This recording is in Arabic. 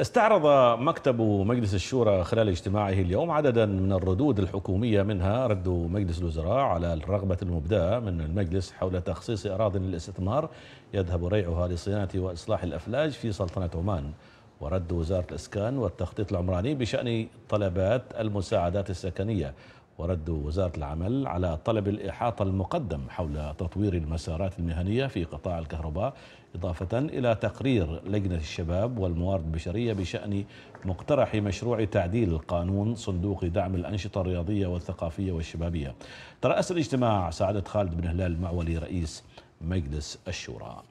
استعرض مكتب مجلس الشورى خلال اجتماعه اليوم عددا من الردود الحكومية منها رد مجلس الوزراء على الرغبة المبدأة من المجلس حول تخصيص أراض للاستثمار يذهب ريعها لصيانة وإصلاح الأفلاج في سلطنة عمان ورد وزارة الإسكان والتخطيط العمراني بشأن طلبات المساعدات السكنية ورد وزارة العمل على طلب الإحاطة المقدم حول تطوير المسارات المهنية في قطاع الكهرباء إضافة إلى تقرير لجنة الشباب والموارد البشرية بشأن مقترح مشروع تعديل قانون صندوق دعم الأنشطة الرياضية والثقافية والشبابية ترأس الاجتماع سعادة خالد بن هلال المعولي رئيس مجلس الشورى